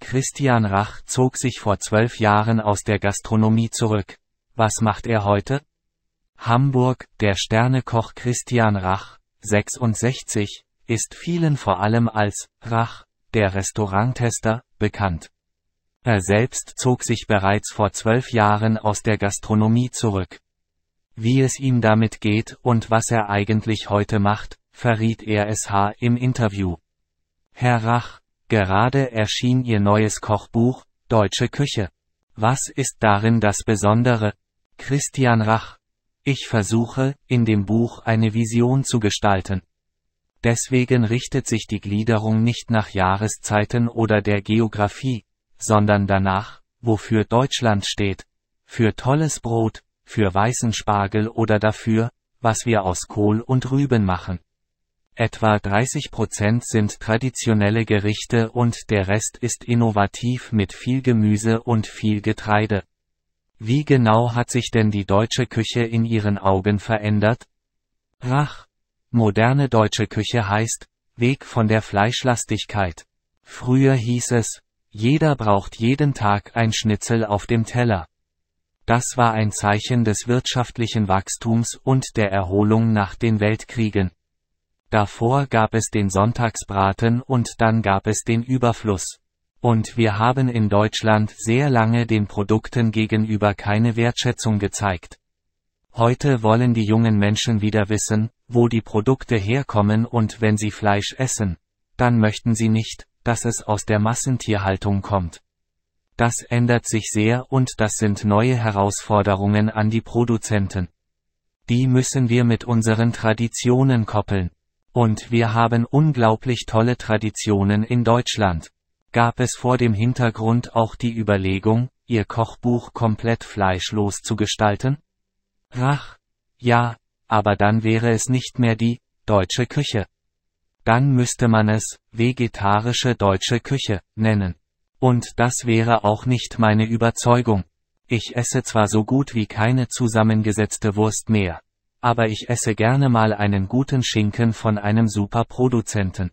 Christian Rach zog sich vor zwölf Jahren aus der Gastronomie zurück. Was macht er heute? Hamburg, der Sternekoch Christian Rach, 66, ist vielen vor allem als Rach, der Restauranttester, bekannt. Er selbst zog sich bereits vor zwölf Jahren aus der Gastronomie zurück. Wie es ihm damit geht und was er eigentlich heute macht, verriet er SH im Interview. Herr Rach, gerade erschien Ihr neues Kochbuch, Deutsche Küche. Was ist darin das Besondere? Christian Rach. Ich versuche, in dem Buch eine Vision zu gestalten. Deswegen richtet sich die Gliederung nicht nach Jahreszeiten oder der Geografie, sondern danach, wofür Deutschland steht. Für tolles Brot, für weißen Spargel oder dafür, was wir aus Kohl und Rüben machen. Etwa 30 Prozent sind traditionelle Gerichte und der Rest ist innovativ mit viel Gemüse und viel Getreide. Wie genau hat sich denn die deutsche Küche in Ihren Augen verändert? Rach. Moderne deutsche Küche heißt, Weg von der Fleischlastigkeit. Früher hieß es, jeder braucht jeden Tag ein Schnitzel auf dem Teller. Das war ein Zeichen des wirtschaftlichen Wachstums und der Erholung nach den Weltkriegen. Davor gab es den Sonntagsbraten und dann gab es den Überfluss. Und wir haben in Deutschland sehr lange den Produkten gegenüber keine Wertschätzung gezeigt. Heute wollen die jungen Menschen wieder wissen, wo die Produkte herkommen und wenn sie Fleisch essen, dann möchten sie nicht, dass es aus der Massentierhaltung kommt. Das ändert sich sehr und das sind neue Herausforderungen an die Produzenten. Die müssen wir mit unseren Traditionen koppeln. Und wir haben unglaublich tolle Traditionen in Deutschland. Gab es vor dem Hintergrund auch die Überlegung, Ihr Kochbuch komplett fleischlos zu gestalten? Rach. Ja, aber dann wäre es nicht mehr die deutsche Küche. Dann müsste man es vegetarische deutsche Küche nennen. Und das wäre auch nicht meine Überzeugung. Ich esse zwar so gut wie keine zusammengesetzte Wurst mehr aber ich esse gerne mal einen guten Schinken von einem Superproduzenten.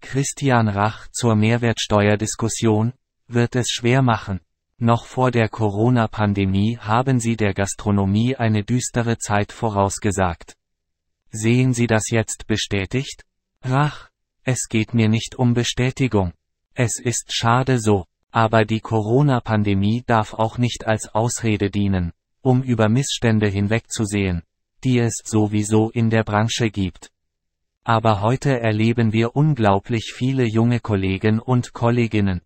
Christian Rach zur Mehrwertsteuerdiskussion wird es schwer machen. Noch vor der Corona-Pandemie haben sie der Gastronomie eine düstere Zeit vorausgesagt. Sehen Sie das jetzt bestätigt? Rach, es geht mir nicht um Bestätigung. Es ist schade so, aber die Corona-Pandemie darf auch nicht als Ausrede dienen, um über Missstände hinwegzusehen die es sowieso in der Branche gibt. Aber heute erleben wir unglaublich viele junge Kollegen und Kolleginnen,